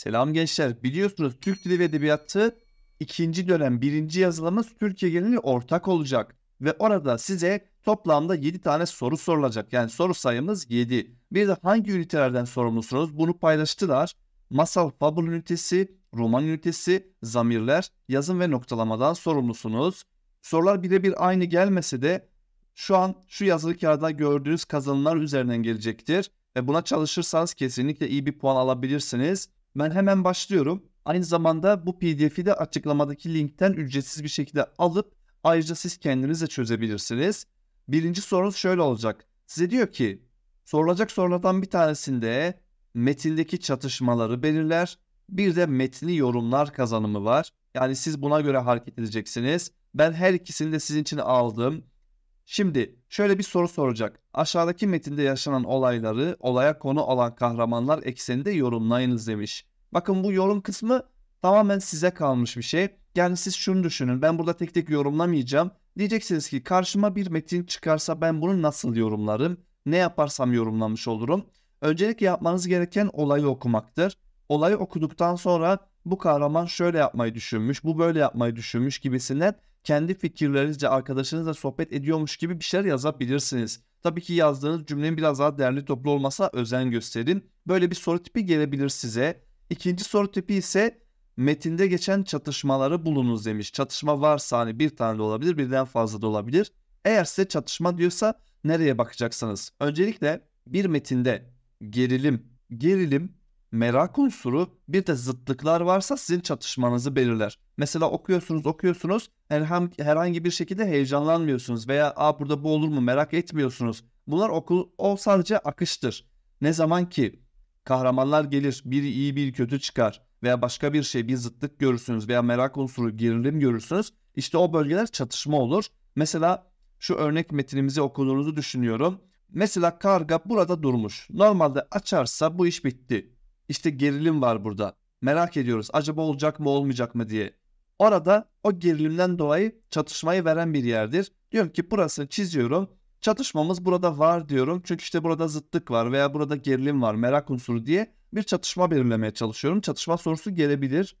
Selam gençler. Biliyorsunuz Türk Dili ve Edebiyatı ikinci dönem birinci yazılımız Türkiye geneli ortak olacak. Ve orada size toplamda 7 tane soru sorulacak. Yani soru sayımız 7. Bir de hangi ünitelerden sorumlusunuz? Bunu paylaştılar. Masal fabul ünitesi, roman ünitesi, zamirler, yazım ve noktalamadan sorumlusunuz. Sorular birebir aynı gelmese de şu an şu yazılı kağıda gördüğünüz kazanımlar üzerinden gelecektir. Ve buna çalışırsanız kesinlikle iyi bir puan alabilirsiniz. Ben hemen başlıyorum. Aynı zamanda bu pdf'i de açıklamadaki linkten ücretsiz bir şekilde alıp ayrıca siz kendiniz de çözebilirsiniz. Birinci sorunuz şöyle olacak. Size diyor ki sorulacak sorulardan bir tanesinde metindeki çatışmaları belirler. Bir de metni yorumlar kazanımı var. Yani siz buna göre hareket edeceksiniz. Ben her ikisini de sizin için aldım. Şimdi şöyle bir soru soracak. Aşağıdaki metinde yaşanan olayları olaya konu olan kahramanlar ekseninde yorumlayınız demiş. Bakın bu yorum kısmı tamamen size kalmış bir şey. Yani siz şunu düşünün ben burada tek tek yorumlamayacağım. Diyeceksiniz ki karşıma bir metin çıkarsa ben bunu nasıl yorumlarım? Ne yaparsam yorumlamış olurum. Öncelikle yapmanız gereken olayı okumaktır. Olayı okuduktan sonra bu kahraman şöyle yapmayı düşünmüş, bu böyle yapmayı düşünmüş gibisinden kendi fikirlerinizce arkadaşınızla sohbet ediyormuş gibi bir şeyler yazabilirsiniz. Tabii ki yazdığınız cümlenin biraz daha değerli toplu olmasa özen gösterin. Böyle bir soru tipi gelebilir size. İkinci soru tipi ise metinde geçen çatışmaları bulunuz demiş. Çatışma varsa hani bir tane de olabilir, birden fazla da olabilir. Eğer size çatışma diyorsa nereye bakacaksınız? Öncelikle bir metinde gerilim, gerilim merak unsuru bir de zıtlıklar varsa sizin çatışmanızı belirler. Mesela okuyorsunuz okuyorsunuz herhangi bir şekilde heyecanlanmıyorsunuz veya a burada bu olur mu merak etmiyorsunuz. Bunlar okul o sadece akıştır. Ne zaman ki kahramanlar gelir biri iyi bir kötü çıkar veya başka bir şey bir zıtlık görürsünüz veya merak unsuru gerilim görürsünüz. işte o bölgeler çatışma olur. Mesela şu örnek metnimizi okuduğunuzu düşünüyorum. Mesela karga burada durmuş. Normalde açarsa bu iş bitti işte gerilim var burada. Merak ediyoruz acaba olacak mı olmayacak mı diye. Orada o gerilimden dolayı çatışmayı veren bir yerdir. Diyorum ki burasını çiziyorum. Çatışmamız burada var diyorum. Çünkü işte burada zıtlık var veya burada gerilim var merak unsuru diye bir çatışma belirlemeye çalışıyorum. Çatışma sorusu gelebilir.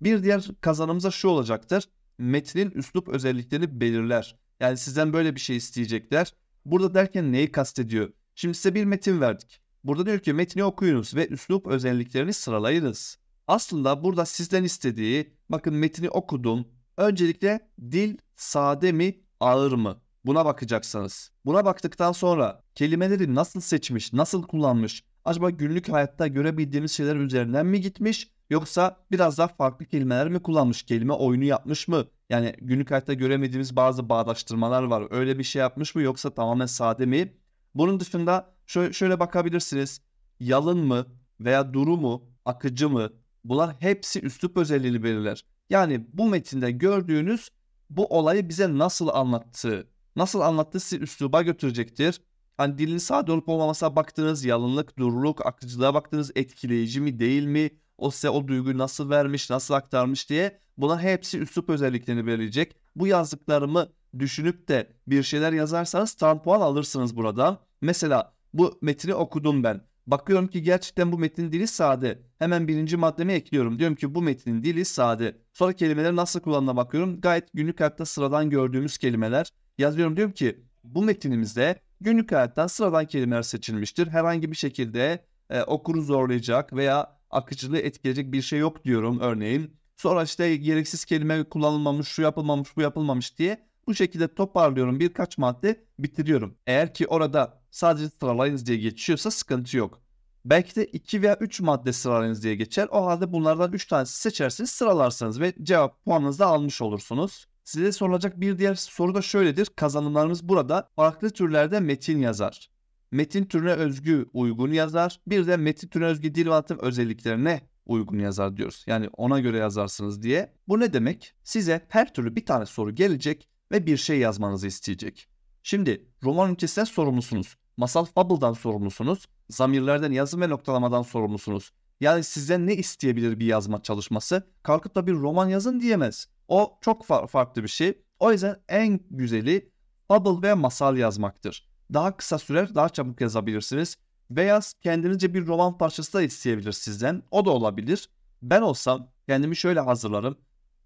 Bir diğer kazanımıza şu olacaktır. Metnin üslup özelliklerini belirler. Yani sizden böyle bir şey isteyecekler. Burada derken neyi kastediyor? Şimdi size bir metin verdik. Burada diyor ki metni okuyunuz ve üslup özelliklerini sıralayınız. Aslında burada sizden istediği bakın metni okudum. Öncelikle dil sade mi ağır mı? Buna bakacaksınız. Buna baktıktan sonra kelimeleri nasıl seçmiş, nasıl kullanmış? Acaba günlük hayatta görebildiğimiz şeyler üzerinden mi gitmiş yoksa biraz daha farklı kelimeler mi kullanmış? Kelime oyunu yapmış mı? Yani günlük hayatta göremediğimiz bazı bağdaştırmalar var. Öyle bir şey yapmış mı yoksa tamamen sade mi? Bunun dışında şöyle, şöyle bakabilirsiniz. Yalın mı veya duru mu, akıcı mı? Bunlar hepsi üslup özelliğini belirler. Yani bu metinde gördüğünüz bu olayı bize nasıl anlattığı, nasıl anlattığı sizi üsluba götürecektir. Hani dilin sade olup olmamasına baktınız, yalınlık, duruluk, akıcılığa baktınız, etkileyici mi değil mi, o size o duyguyu nasıl vermiş, nasıl aktarmış diye bunlar hepsi üslup özelliklerini belirleyecek. Bu yazdıklarımı düşünüp de bir şeyler yazarsanız tam puan alırsınız burada. Mesela bu metni okudum ben. Bakıyorum ki gerçekten bu metnin dili sade. Hemen birinci maddeme ekliyorum. Diyorum ki bu metnin dili sade. Sonra kelimeler nasıl kullanıla bakıyorum. Gayet günlük hayatta sıradan gördüğümüz kelimeler. Yazıyorum diyorum ki bu metnimizde günlük hayattan sıradan kelimeler seçilmiştir. Herhangi bir şekilde e, okuru zorlayacak veya akıcılığı etkileyecek bir şey yok diyorum örneğin. Sonra işte gereksiz kelime kullanılmamış, şu yapılmamış, bu yapılmamış diye bu şekilde toparlıyorum birkaç madde bitiriyorum. Eğer ki orada sadece sıralayınız diye geçiyorsa sıkıntı yok. Belki de 2 veya 3 madde sıralayınız diye geçer. O halde bunlardan 3 tanesi seçersiniz sıralarsınız ve cevap puanınızı da almış olursunuz. Size sorulacak bir diğer soru da şöyledir. Kazanımlarımız burada farklı türlerde metin yazar. Metin türüne özgü uygun yazar. Bir de metin türüne özgü dil ve anlatım özelliklerine uygun yazar diyoruz. Yani ona göre yazarsınız diye. Bu ne demek? Size her türlü bir tane soru gelecek ve bir şey yazmanızı isteyecek. Şimdi roman ülkesinden sorumlusunuz. Masal Bubble'dan sorumlusunuz. Zamirlerden yazım ve noktalamadan sorumlusunuz. Yani sizden ne isteyebilir bir yazma çalışması? Kalkıp da bir roman yazın diyemez. O çok fa- farklı bir şey. O yüzden en güzeli Bubble ve masal yazmaktır. Daha kısa sürer, daha çabuk yazabilirsiniz. Veya kendinizce bir roman parçası da isteyebilir sizden. O da olabilir. Ben olsam kendimi şöyle hazırlarım.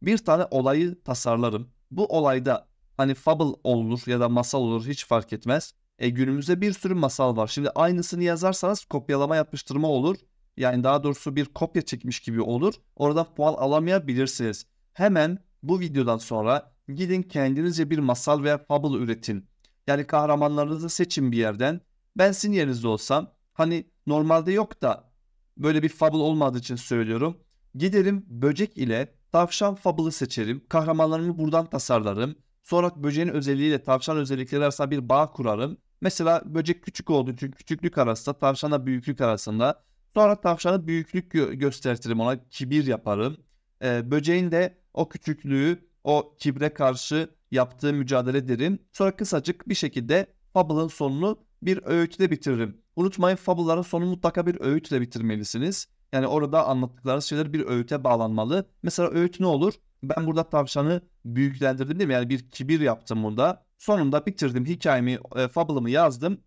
Bir tane olayı tasarlarım. Bu olayda hani fable olur ya da masal olur hiç fark etmez. E, günümüzde bir sürü masal var. Şimdi aynısını yazarsanız kopyalama yapıştırma olur. Yani daha doğrusu bir kopya çekmiş gibi olur. Oradan puan alamayabilirsiniz. Hemen bu videodan sonra gidin kendinizce bir masal veya fable üretin. Yani kahramanlarınızı seçin bir yerden. Ben sizin yerinizde olsam hani normalde yok da böyle bir fable olmadığı için söylüyorum. Giderim böcek ile tavşan fable'ı seçerim. Kahramanlarımı buradan tasarlarım. Sonra böceğin özelliğiyle tavşan özellikleri arasında bir bağ kurarım. Mesela böcek küçük olduğu için küçüklük arasında tavşana büyüklük arasında. Sonra tavşana büyüklük gö- göstertirim ona kibir yaparım. Ee, böceğin de o küçüklüğü o kibre karşı yaptığı mücadele derim. Sonra kısacık bir şekilde Fable'ın sonunu bir öğütle bitiririm. Unutmayın Fable'ların sonu mutlaka bir öğütle bitirmelisiniz. Yani orada anlattıkları şeyler bir öğüte bağlanmalı. Mesela öğüt ne olur? Ben burada tavşanı büyüklendirdim değil mi? Yani bir kibir yaptım burada. Sonunda bitirdim hikayemi, e, fable'ımı yazdım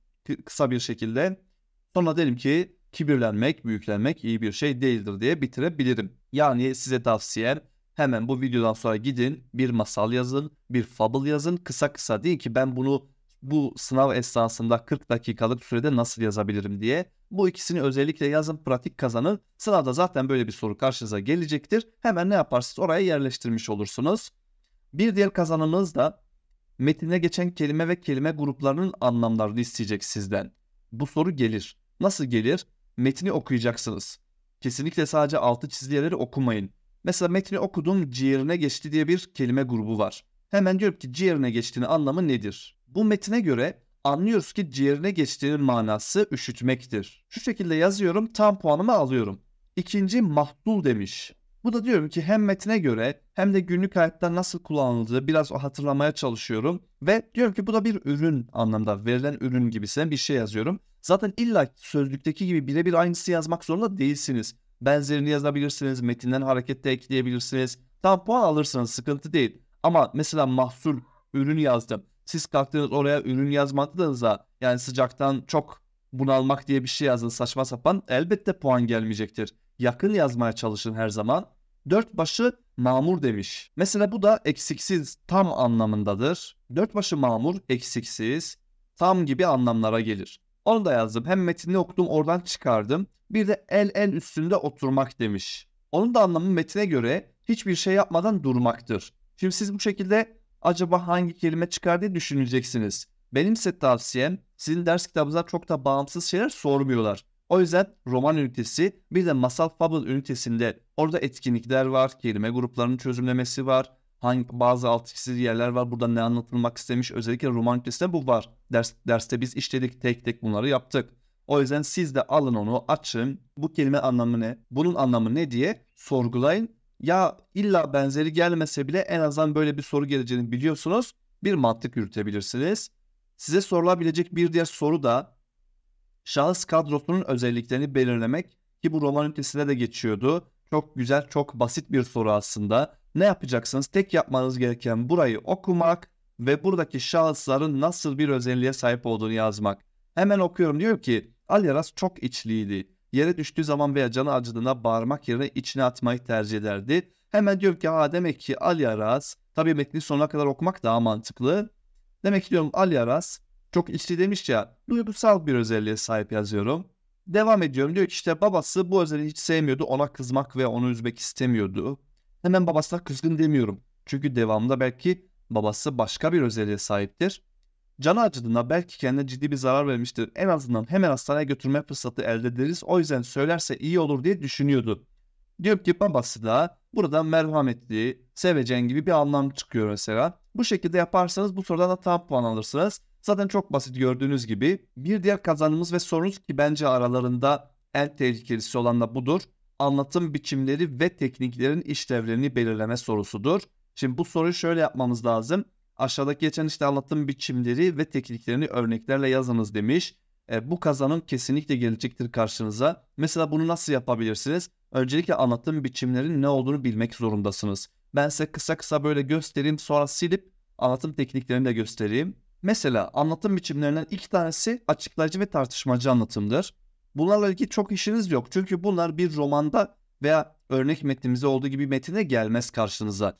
kısa bir şekilde. Sonra dedim ki kibirlenmek, büyüklenmek iyi bir şey değildir diye bitirebilirim. Yani size tavsiyem hemen bu videodan sonra gidin bir masal yazın, bir fable yazın. Kısa kısa değil ki ben bunu bu sınav esnasında 40 dakikalık sürede nasıl yazabilirim diye. Bu ikisini özellikle yazın, pratik kazanın. Sınavda zaten böyle bir soru karşınıza gelecektir. Hemen ne yaparsınız oraya yerleştirmiş olursunuz. Bir diğer kazanımız da metinde geçen kelime ve kelime gruplarının anlamlarını isteyecek sizden. Bu soru gelir. Nasıl gelir? Metni okuyacaksınız. Kesinlikle sadece altı çizgileri okumayın. Mesela metni okudum ciğerine geçti diye bir kelime grubu var. Hemen diyorum ki ciğerine geçtiğinin anlamı nedir? Bu metine göre anlıyoruz ki ciğerine geçtiğinin manası üşütmektir. Şu şekilde yazıyorum tam puanımı alıyorum. İkinci mahdul demiş. Bu da diyorum ki hem metine göre hem de günlük hayatta nasıl kullanıldığı biraz hatırlamaya çalışıyorum. Ve diyorum ki bu da bir ürün anlamda verilen ürün gibisine bir şey yazıyorum. Zaten illa sözlükteki gibi birebir aynısı yazmak zorunda değilsiniz. Benzerini yazabilirsiniz, metinden hareketle ekleyebilirsiniz. Tam puan alırsınız sıkıntı değil. Ama mesela mahsul ürün yazdım. Siz kalktınız oraya ürün yazmadığınızda yani sıcaktan çok bunalmak diye bir şey yazın saçma sapan elbette puan gelmeyecektir. Yakın yazmaya çalışın her zaman dört başı mamur demiş. Mesela bu da eksiksiz tam anlamındadır. Dört başı mamur eksiksiz tam gibi anlamlara gelir. Onu da yazdım. Hem metnini okudum oradan çıkardım. Bir de el el üstünde oturmak demiş. Onun da anlamı metine göre hiçbir şey yapmadan durmaktır. Şimdi siz bu şekilde acaba hangi kelime çıkar diye düşüneceksiniz. Benim size tavsiyem sizin ders kitabınızdan çok da bağımsız şeyler sormuyorlar. O yüzden roman ünitesi bir de masal fable ünitesinde orada etkinlikler var, kelime gruplarının çözümlemesi var. Hangi bazı alt çizili yerler var, burada ne anlatılmak istemiş özellikle roman ünitesinde bu var. Ders, derste biz işledik tek tek bunları yaptık. O yüzden siz de alın onu açın. Bu kelime anlamı ne? Bunun anlamı ne diye sorgulayın. Ya illa benzeri gelmese bile en azından böyle bir soru geleceğini biliyorsunuz. Bir mantık yürütebilirsiniz. Size sorulabilecek bir diğer soru da şahıs kadrosunun özelliklerini belirlemek ki bu roman ünitesinde de geçiyordu. Çok güzel, çok basit bir soru aslında. Ne yapacaksınız? Tek yapmanız gereken burayı okumak ve buradaki şahısların nasıl bir özelliğe sahip olduğunu yazmak. Hemen okuyorum diyor ki Aliaras çok içliydi. Yere düştüğü zaman veya canı acıdığına bağırmak yerine içine atmayı tercih ederdi. Hemen diyorum ki ha demek ki Aliaras. tabii metni sonuna kadar okumak daha mantıklı. Demek ki diyorum Aliaras çok içli demiş ya duygusal bir özelliğe sahip yazıyorum. Devam ediyorum diyor ki işte babası bu özelliği hiç sevmiyordu ona kızmak ve onu üzmek istemiyordu. Hemen babasına kızgın demiyorum. Çünkü devamında belki babası başka bir özelliğe sahiptir. Canı acıdığında belki kendine ciddi bir zarar vermiştir. En azından hemen hastaneye götürme fırsatı elde ederiz. O yüzden söylerse iyi olur diye düşünüyordu. Diyor ki babası da burada merhametli, seveceğin gibi bir anlam çıkıyor mesela. Bu şekilde yaparsanız bu sorudan da tam puan alırsınız. Zaten çok basit gördüğünüz gibi. Bir diğer kazanımız ve sorunuz ki bence aralarında en tehlikelisi olan da budur. Anlatım biçimleri ve tekniklerin işlevlerini belirleme sorusudur. Şimdi bu soruyu şöyle yapmamız lazım. Aşağıdaki geçen işte anlatım biçimleri ve tekniklerini örneklerle yazınız demiş. E, bu kazanım kesinlikle gelecektir karşınıza. Mesela bunu nasıl yapabilirsiniz? Öncelikle anlatım biçimlerin ne olduğunu bilmek zorundasınız. Ben size kısa kısa böyle göstereyim sonra silip anlatım tekniklerini de göstereyim. Mesela anlatım biçimlerinden iki tanesi açıklayıcı ve tartışmacı anlatımdır. Bunlarla ilgili çok işiniz yok. Çünkü bunlar bir romanda veya örnek metnimizde olduğu gibi metine gelmez karşınıza.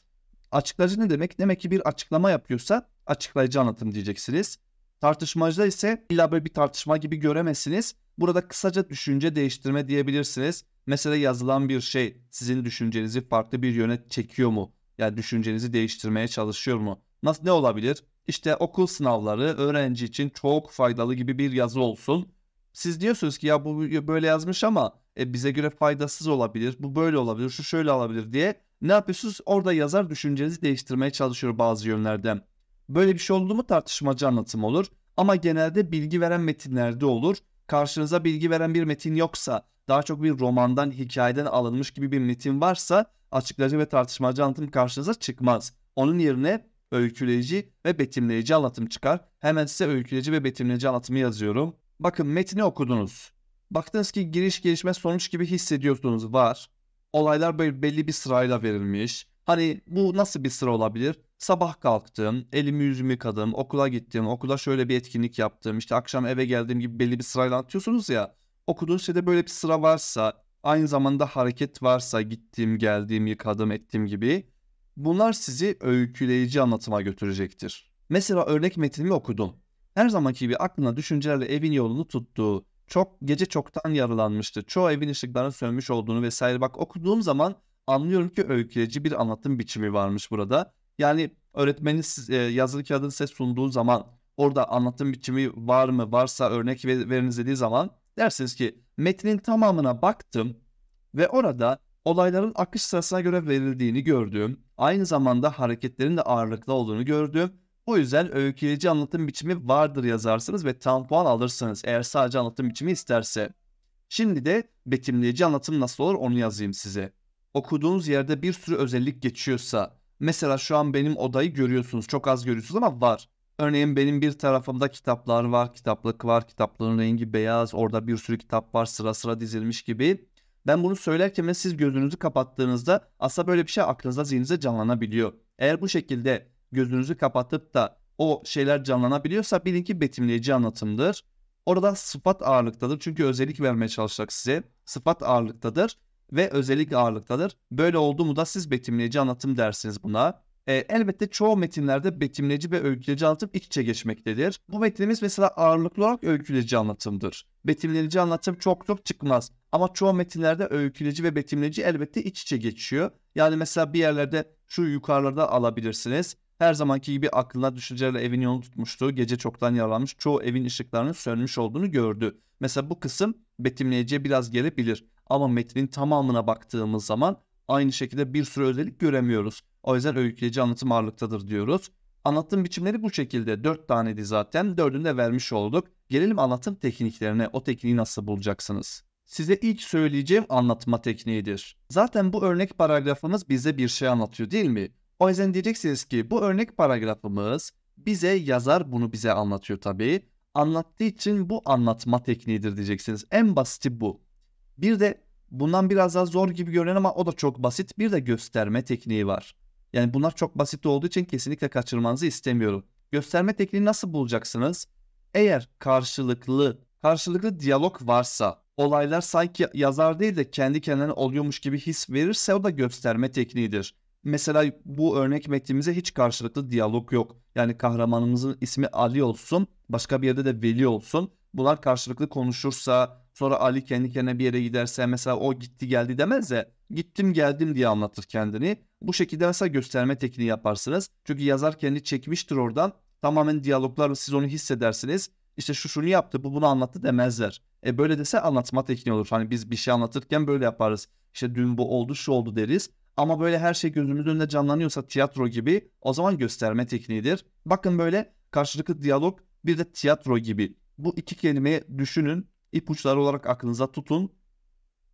Açıklayıcı ne demek? Demek ki bir açıklama yapıyorsa açıklayıcı anlatım diyeceksiniz. Tartışmacıda ise illa böyle bir tartışma gibi göremezsiniz. Burada kısaca düşünce değiştirme diyebilirsiniz. Mesela yazılan bir şey sizin düşüncenizi farklı bir yöne çekiyor mu? Yani düşüncenizi değiştirmeye çalışıyor mu? Nasıl ne olabilir? işte okul sınavları öğrenci için çok faydalı gibi bir yazı olsun. Siz diyorsunuz ki ya bu böyle yazmış ama e, bize göre faydasız olabilir, bu böyle olabilir, şu şöyle olabilir diye ne yapıyorsunuz? Orada yazar düşüncenizi değiştirmeye çalışıyor bazı yönlerden. Böyle bir şey oldu mu tartışmacı anlatım olur ama genelde bilgi veren metinlerde olur. Karşınıza bilgi veren bir metin yoksa, daha çok bir romandan, hikayeden alınmış gibi bir metin varsa açıklayıcı ve tartışmacı anlatım karşınıza çıkmaz. Onun yerine öyküleyici ve betimleyici anlatım çıkar. Hemen size öyküleyici ve betimleyici anlatımı yazıyorum. Bakın metni okudunuz. Baktınız ki giriş gelişme sonuç gibi hissediyorsunuz var. Olaylar böyle belli bir sırayla verilmiş. Hani bu nasıl bir sıra olabilir? Sabah kalktım, elimi yüzümü yıkadım, okula gittim, okula şöyle bir etkinlik yaptım, işte akşam eve geldiğim gibi belli bir sırayla anlatıyorsunuz ya. Okuduğunuz şeyde böyle bir sıra varsa, aynı zamanda hareket varsa gittim geldiğim, yıkadım, ettim gibi Bunlar sizi öyküleyici anlatıma götürecektir. Mesela örnek metinimi okudum. Her zamanki gibi aklına düşüncelerle evin yolunu tuttuğu, çok gece çoktan yaralanmıştı, çoğu evin ışıklarının sönmüş olduğunu vesaire. Bak okuduğum zaman anlıyorum ki öyküleyici bir anlatım biçimi varmış burada. Yani öğretmenin e, yazılı kağıdını size sunduğu zaman orada anlatım biçimi var mı varsa örnek veriniz dediği zaman dersiniz ki metnin tamamına baktım ve orada olayların akış sırasına göre verildiğini gördüm aynı zamanda hareketlerin de ağırlıklı olduğunu gördüm. Bu yüzden öyküleyici anlatım biçimi vardır yazarsınız ve tam puan alırsınız eğer sadece anlatım biçimi isterse. Şimdi de betimleyici anlatım nasıl olur onu yazayım size. Okuduğunuz yerde bir sürü özellik geçiyorsa, mesela şu an benim odayı görüyorsunuz, çok az görüyorsunuz ama var. Örneğin benim bir tarafımda kitaplar var, kitaplık var, kitapların rengi beyaz, orada bir sürü kitap var sıra sıra dizilmiş gibi. Ben bunu söylerken ve siz gözünüzü kapattığınızda asla böyle bir şey aklınıza zihninizde canlanabiliyor. Eğer bu şekilde gözünüzü kapatıp da o şeyler canlanabiliyorsa bilin ki betimleyici anlatımdır. Orada sıfat ağırlıktadır. Çünkü özellik vermeye çalışacak size. Sıfat ağırlıktadır ve özellik ağırlıktadır. Böyle oldu mu da siz betimleyici anlatım dersiniz buna. E, elbette çoğu metinlerde betimleyici ve öyküleyici anlatım iç içe geçmektedir. Bu metnimiz mesela ağırlıklı olarak öyküleyici anlatımdır. Betimleyici anlatım çok çok çıkmaz. Ama çoğu metinlerde öyküleyici ve betimleyici elbette iç içe geçiyor. Yani mesela bir yerlerde şu yukarılarda alabilirsiniz. Her zamanki gibi aklına düşüncelerle evin yolunu tutmuştu. Gece çoktan yaralanmış. Çoğu evin ışıklarının sönmüş olduğunu gördü. Mesela bu kısım betimleyiciye biraz gelebilir. Ama metnin tamamına baktığımız zaman aynı şekilde bir sürü özellik göremiyoruz. O yüzden öyküleyici anlatım ağırlıktadır diyoruz. Anlatım biçimleri bu şekilde. 4 taneydi zaten. 4'ünü de vermiş olduk. Gelelim anlatım tekniklerine. O tekniği nasıl bulacaksınız? Size ilk söyleyeceğim anlatma tekniğidir. Zaten bu örnek paragrafımız bize bir şey anlatıyor değil mi? O yüzden diyeceksiniz ki bu örnek paragrafımız bize yazar bunu bize anlatıyor tabii. Anlattığı için bu anlatma tekniğidir diyeceksiniz. En basiti bu. Bir de bundan biraz daha zor gibi görünen ama o da çok basit bir de gösterme tekniği var. Yani bunlar çok basit olduğu için kesinlikle kaçırmanızı istemiyorum. Gösterme tekniğini nasıl bulacaksınız? Eğer karşılıklı, karşılıklı diyalog varsa, olaylar sanki yazar değil de kendi kendine oluyormuş gibi his verirse o da gösterme tekniğidir. Mesela bu örnek metnimize hiç karşılıklı diyalog yok. Yani kahramanımızın ismi Ali olsun, başka bir yerde de Veli olsun. Bunlar karşılıklı konuşursa, Sonra Ali kendi kendine bir yere giderse mesela o gitti geldi demez de gittim geldim diye anlatır kendini. Bu şekilde mesela gösterme tekniği yaparsınız. Çünkü yazar kendi çekmiştir oradan. Tamamen diyaloglar siz onu hissedersiniz. İşte şu şunu yaptı bu bunu anlattı demezler. E böyle dese anlatma tekniği olur. Hani biz bir şey anlatırken böyle yaparız. İşte dün bu oldu şu oldu deriz. Ama böyle her şey gözümüzün önünde canlanıyorsa tiyatro gibi o zaman gösterme tekniğidir. Bakın böyle karşılıklı diyalog bir de tiyatro gibi. Bu iki kelimeyi düşünün ipuçları olarak aklınıza tutun.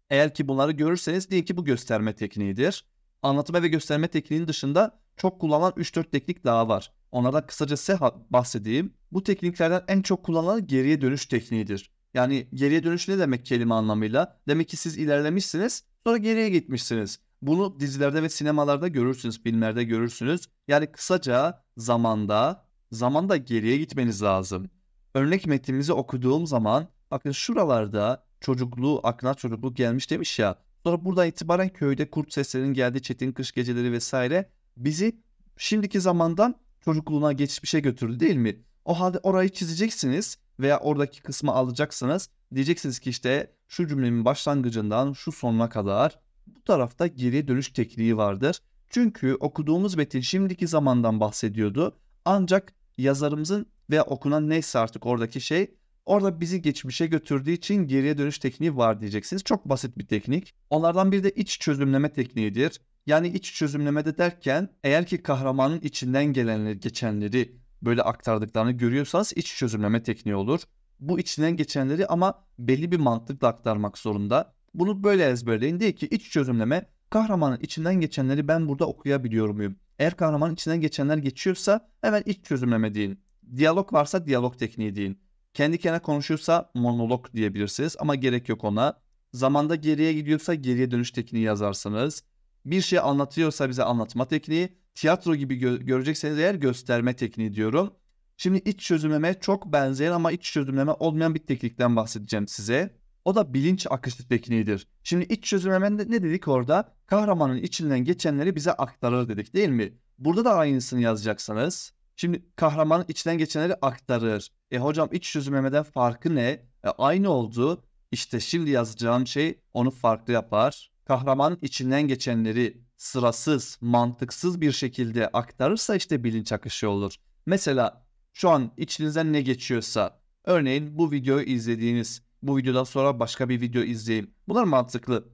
Eğer ki bunları görürseniz diye ki bu gösterme tekniğidir. Anlatma ve gösterme tekniğinin dışında çok kullanılan 3-4 teknik daha var. Onlardan kısaca size bahsedeyim. Bu tekniklerden en çok kullanılan geriye dönüş tekniğidir. Yani geriye dönüş ne demek kelime anlamıyla? Demek ki siz ilerlemişsiniz sonra geriye gitmişsiniz. Bunu dizilerde ve sinemalarda görürsünüz, filmlerde görürsünüz. Yani kısaca zamanda, zamanda geriye gitmeniz lazım. Örnek metnimizi okuduğum zaman Bakın şuralarda çocukluğu, aklına çocukluk gelmiş demiş ya. Sonra buradan itibaren köyde kurt seslerinin geldiği çetin kış geceleri vesaire bizi şimdiki zamandan çocukluğuna geçmişe götürdü değil mi? O halde orayı çizeceksiniz veya oradaki kısmı alacaksınız. Diyeceksiniz ki işte şu cümlenin başlangıcından şu sonuna kadar bu tarafta geri dönüş tekniği vardır. Çünkü okuduğumuz metin şimdiki zamandan bahsediyordu. Ancak yazarımızın veya okunan neyse artık oradaki şey Orada bizi geçmişe götürdüğü için geriye dönüş tekniği var diyeceksiniz. Çok basit bir teknik. Onlardan biri de iç çözümleme tekniğidir. Yani iç çözümlemede derken eğer ki kahramanın içinden gelenleri, geçenleri böyle aktardıklarını görüyorsanız iç çözümleme tekniği olur. Bu içinden geçenleri ama belli bir mantıkla aktarmak zorunda. Bunu böyle ezberleyin diye ki iç çözümleme kahramanın içinden geçenleri ben burada okuyabiliyor muyum? Eğer kahramanın içinden geçenler geçiyorsa hemen iç çözümleme deyin. Diyalog varsa diyalog tekniği deyin. Kendi kendine konuşuyorsa monolog diyebilirsiniz ama gerek yok ona. Zamanda geriye gidiyorsa geriye dönüş tekniği yazarsınız. Bir şey anlatıyorsa bize anlatma tekniği, tiyatro gibi gö- görecekseniz eğer gösterme tekniği diyorum. Şimdi iç çözümleme çok benzeyen ama iç çözümleme olmayan bir teknikten bahsedeceğim size. O da bilinç akışı tekniğidir. Şimdi iç çözümleme ne dedik orada? Kahramanın içinden geçenleri bize aktarır dedik değil mi? Burada da aynısını yazacaksınız. Şimdi kahramanın içten geçenleri aktarır. E hocam iç çözümlemeden farkı ne? E, aynı oldu. İşte şimdi yazacağım şey onu farklı yapar. Kahramanın içinden geçenleri sırasız, mantıksız bir şekilde aktarırsa işte bilinç akışı olur. Mesela şu an içinizden ne geçiyorsa, örneğin bu videoyu izlediğiniz, bu videodan sonra başka bir video izleyeyim. Bunlar mantıklı.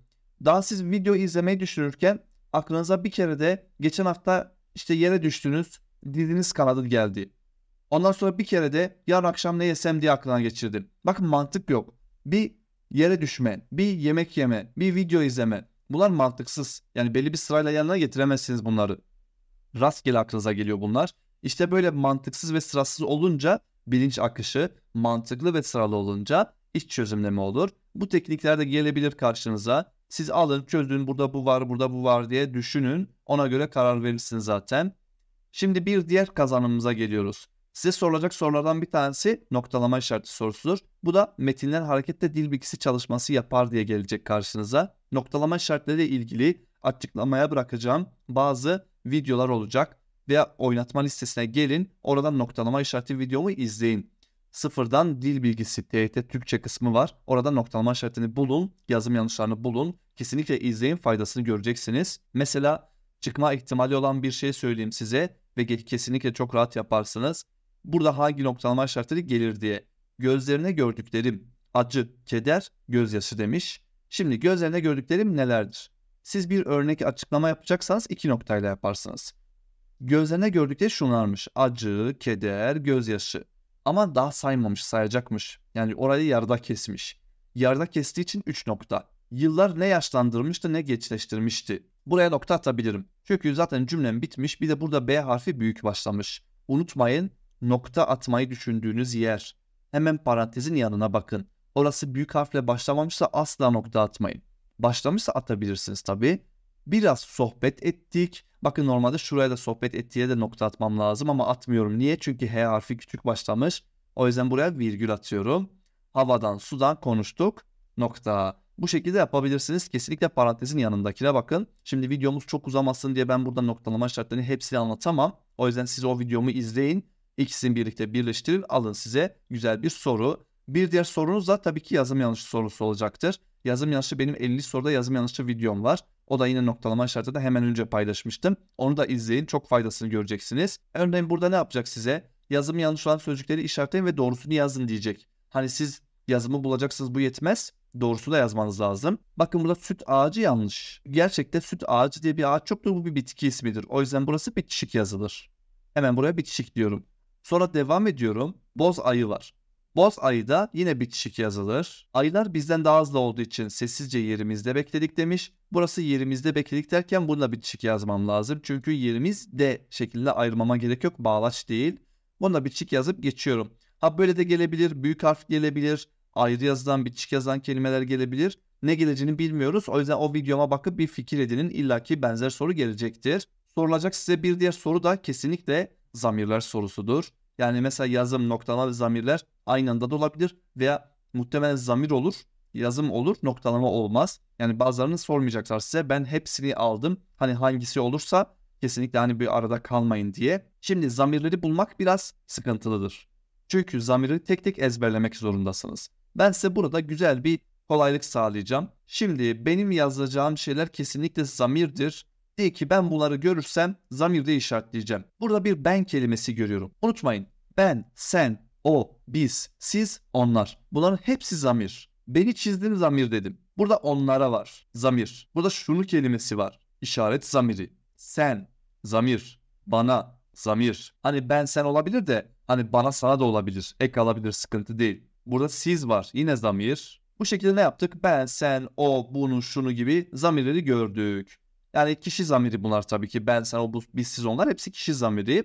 Daha siz video izlemeyi düşünürken aklınıza bir kere de geçen hafta işte yere düştünüz, diliniz kanadı geldi. Ondan sonra bir kere de yarın akşam ne yesem diye aklına geçirdin. Bakın mantık yok. Bir yere düşme, bir yemek yeme, bir video izleme. Bunlar mantıksız. Yani belli bir sırayla yanına getiremezsiniz bunları. Rastgele aklınıza geliyor bunlar. İşte böyle mantıksız ve sırasız olunca bilinç akışı, mantıklı ve sıralı olunca iç çözümleme olur. Bu teknikler de gelebilir karşınıza. Siz alın çözün burada bu var burada bu var diye düşünün. Ona göre karar verirsiniz zaten. Şimdi bir diğer kazanımımıza geliyoruz. Size sorulacak sorulardan bir tanesi noktalama işareti sorusudur. Bu da metinler hareketle dil bilgisi çalışması yapar diye gelecek karşınıza. Noktalama işaretleriyle ilgili açıklamaya bırakacağım bazı videolar olacak veya oynatma listesine gelin. Oradan noktalama işareti videomu izleyin. Sıfırdan dil bilgisi TET Türkçe kısmı var. Orada noktalama işaretini bulun, yazım yanlışlarını bulun. Kesinlikle izleyin faydasını göreceksiniz. Mesela çıkma ihtimali olan bir şey söyleyeyim size ve kesinlikle çok rahat yaparsınız. Burada hangi noktalama şartları gelir diye gözlerine gördüklerim acı, keder, gözyaşı demiş. Şimdi gözlerine gördüklerim nelerdir? Siz bir örnek açıklama yapacaksanız iki noktayla yaparsınız. Gözlerine gördükleri şunlarmış. Acı, keder, gözyaşı. Ama daha saymamış, sayacakmış. Yani orayı yarıda kesmiş. Yarıda kestiği için 3 nokta. Yıllar ne yaşlandırmıştı ne geçleştirmişti. Buraya nokta atabilirim. Çünkü zaten cümlem bitmiş. Bir de burada B harfi büyük başlamış. Unutmayın nokta atmayı düşündüğünüz yer. Hemen parantezin yanına bakın. Orası büyük harfle başlamamışsa asla nokta atmayın. Başlamışsa atabilirsiniz tabi. Biraz sohbet ettik. Bakın normalde şuraya da sohbet ettiğe de nokta atmam lazım ama atmıyorum. Niye? Çünkü H harfi küçük başlamış. O yüzden buraya virgül atıyorum. Havadan sudan konuştuk. Nokta. Bu şekilde yapabilirsiniz. Kesinlikle parantezin yanındakine bakın. Şimdi videomuz çok uzamasın diye ben burada noktalama şartlarını hepsini anlatamam. O yüzden siz o videomu izleyin. İkisini birlikte birleştirin. Alın size güzel bir soru. Bir diğer sorunuz da tabii ki yazım yanlışı sorusu olacaktır. Yazım yanlışı benim 50 soruda yazım yanlışı videom var. O da yine noktalama şartı da hemen önce paylaşmıştım. Onu da izleyin çok faydasını göreceksiniz. Örneğin burada ne yapacak size? Yazım yanlış olan sözcükleri işaretleyin ve doğrusunu yazın diyecek. Hani siz yazımı bulacaksınız bu yetmez doğrusu da yazmanız lazım. Bakın burada süt ağacı yanlış. Gerçekte süt ağacı diye bir ağaç yoktur. Bu bir bitki ismidir. O yüzden burası bitişik yazılır. Hemen buraya bitişik diyorum. Sonra devam ediyorum. Boz ayı var. Boz ayı da yine bitişik yazılır. Ayılar bizden daha hızlı olduğu için sessizce yerimizde bekledik demiş. Burası yerimizde bekledik derken bunu da bitişik yazmam lazım. Çünkü yerimiz de şeklinde ayırmama gerek yok. Bağlaç değil. Bunu da bitişik yazıp geçiyorum. Ha böyle de gelebilir. Büyük harf gelebilir ayrı yazılan bitişik yazılan kelimeler gelebilir. Ne geleceğini bilmiyoruz. O yüzden o videoma bakıp bir fikir edinin. illaki benzer soru gelecektir. Sorulacak size bir diğer soru da kesinlikle zamirler sorusudur. Yani mesela yazım, noktalama ve zamirler aynı anda da olabilir veya muhtemelen zamir olur, yazım olur, noktalama olmaz. Yani bazılarını sormayacaklar size. Ben hepsini aldım. Hani hangisi olursa kesinlikle hani bir arada kalmayın diye. Şimdi zamirleri bulmak biraz sıkıntılıdır. Çünkü zamiri tek tek ezberlemek zorundasınız. Ben size burada güzel bir kolaylık sağlayacağım. Şimdi benim yazacağım şeyler kesinlikle zamirdir. Diye ki ben bunları görürsem zamirde işaretleyeceğim. Burada bir ben kelimesi görüyorum. Unutmayın ben, sen, o, biz, siz, onlar. Bunların hepsi zamir. Beni çizdiğim zamir dedim. Burada onlara var. Zamir. Burada şunu kelimesi var. İşaret zamiri. Sen, zamir. Bana, zamir. Hani ben sen olabilir de hani bana sana da olabilir. Ek alabilir sıkıntı değil. Burada siz var. Yine zamir. Bu şekilde ne yaptık? Ben, sen, o, bunu, şunu gibi zamirleri gördük. Yani kişi zamiri bunlar tabii ki. Ben, sen, o, bu, biz, siz onlar hepsi kişi zamiri.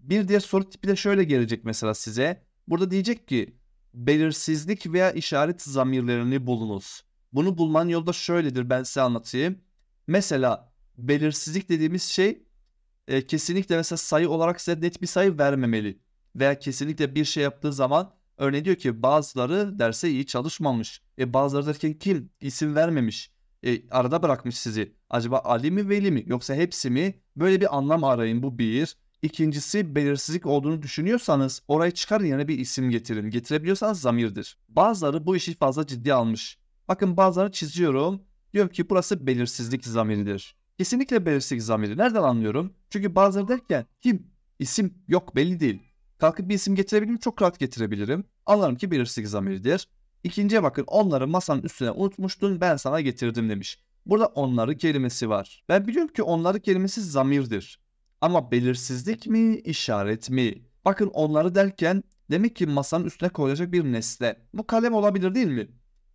Bir diğer soru tipi de şöyle gelecek mesela size. Burada diyecek ki belirsizlik veya işaret zamirlerini bulunuz. Bunu bulman yolda şöyledir ben size anlatayım. Mesela belirsizlik dediğimiz şey e, kesinlikle mesela sayı olarak size net bir sayı vermemeli. Veya kesinlikle bir şey yaptığı zaman Örneğin diyor ki bazıları derse iyi çalışmamış. E bazıları derken kim? isim vermemiş. E, arada bırakmış sizi. Acaba Ali mi Veli mi yoksa hepsi mi? Böyle bir anlam arayın bu bir. İkincisi belirsizlik olduğunu düşünüyorsanız orayı çıkarın yerine bir isim getirin. Getirebiliyorsanız zamirdir. Bazıları bu işi fazla ciddi almış. Bakın bazıları çiziyorum. Diyorum ki burası belirsizlik zamiridir. Kesinlikle belirsizlik zamiri. Nereden anlıyorum? Çünkü bazıları derken kim? İsim yok belli değil. Kalkıp bir isim getirebilirim. Çok rahat getirebilirim. Anlarım ki 1-8 amiridir. İkinciye bakın onları masanın üstüne unutmuştun ben sana getirdim demiş. Burada onları kelimesi var. Ben biliyorum ki onları kelimesi zamirdir. Ama belirsizlik mi, işaret mi? Bakın onları derken demek ki masanın üstüne koyulacak bir nesne. Bu kalem olabilir değil mi?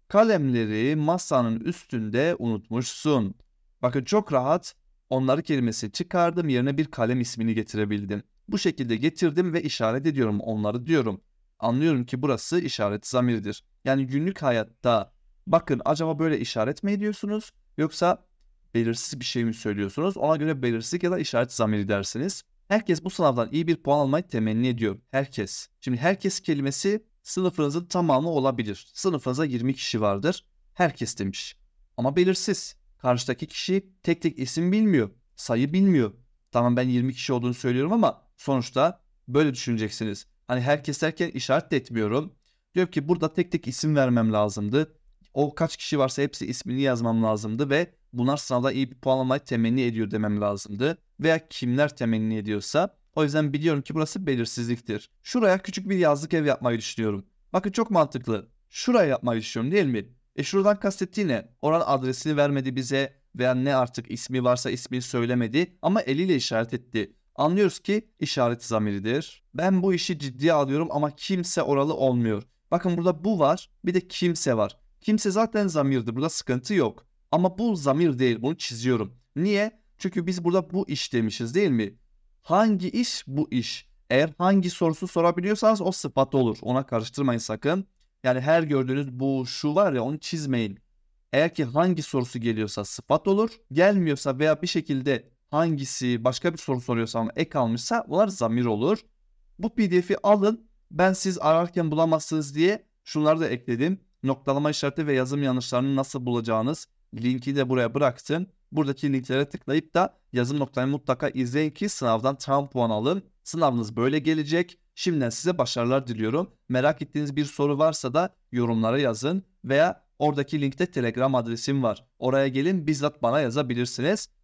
Kalemleri masanın üstünde unutmuşsun. Bakın çok rahat onları kelimesi çıkardım yerine bir kalem ismini getirebildim. Bu şekilde getirdim ve işaret ediyorum onları diyorum. Anlıyorum ki burası işaret zamirdir. Yani günlük hayatta bakın acaba böyle işaret mi ediyorsunuz yoksa belirsiz bir şey mi söylüyorsunuz? Ona göre belirsizlik ya da işaret zamiri dersiniz. Herkes bu sınavdan iyi bir puan almayı temenni ediyor. Herkes. Şimdi herkes kelimesi sınıfınızın tamamı olabilir. Sınıfınıza 20 kişi vardır. Herkes demiş. Ama belirsiz. Karşıdaki kişi tek tek isim bilmiyor. Sayı bilmiyor. Tamam ben 20 kişi olduğunu söylüyorum ama sonuçta böyle düşüneceksiniz. Hani herkes derken işaret de etmiyorum. Diyor ki burada tek tek isim vermem lazımdı. O kaç kişi varsa hepsi ismini yazmam lazımdı ve bunlar sınavda iyi bir puanlamayı temenni ediyor demem lazımdı. Veya kimler temenni ediyorsa. O yüzden biliyorum ki burası belirsizliktir. Şuraya küçük bir yazlık ev yapmayı düşünüyorum. Bakın çok mantıklı. Şuraya yapmayı düşünüyorum değil mi? E şuradan kastettiği ne? Oran adresini vermedi bize veya ne artık ismi varsa ismini söylemedi ama eliyle işaret etti. Anlıyoruz ki işaret zamiridir. Ben bu işi ciddiye alıyorum ama kimse oralı olmuyor. Bakın burada bu var bir de kimse var. Kimse zaten zamirdi burada sıkıntı yok. Ama bu zamir değil bunu çiziyorum. Niye? Çünkü biz burada bu iş demişiz değil mi? Hangi iş bu iş? Eğer hangi sorusu sorabiliyorsanız o sıfat olur. Ona karıştırmayın sakın. Yani her gördüğünüz bu şu var ya onu çizmeyin. Eğer ki hangi sorusu geliyorsa sıfat olur. Gelmiyorsa veya bir şekilde hangisi başka bir soru soruyorsam ek almışsa bunlar zamir olur. Bu pdf'i alın ben siz ararken bulamazsınız diye şunları da ekledim. Noktalama işareti ve yazım yanlışlarını nasıl bulacağınız linki de buraya bıraktım. Buradaki linklere tıklayıp da yazım noktayı mutlaka izleyin ki sınavdan tam puan alın. Sınavınız böyle gelecek. Şimdiden size başarılar diliyorum. Merak ettiğiniz bir soru varsa da yorumlara yazın veya oradaki linkte Telegram adresim var. Oraya gelin bizzat bana yazabilirsiniz.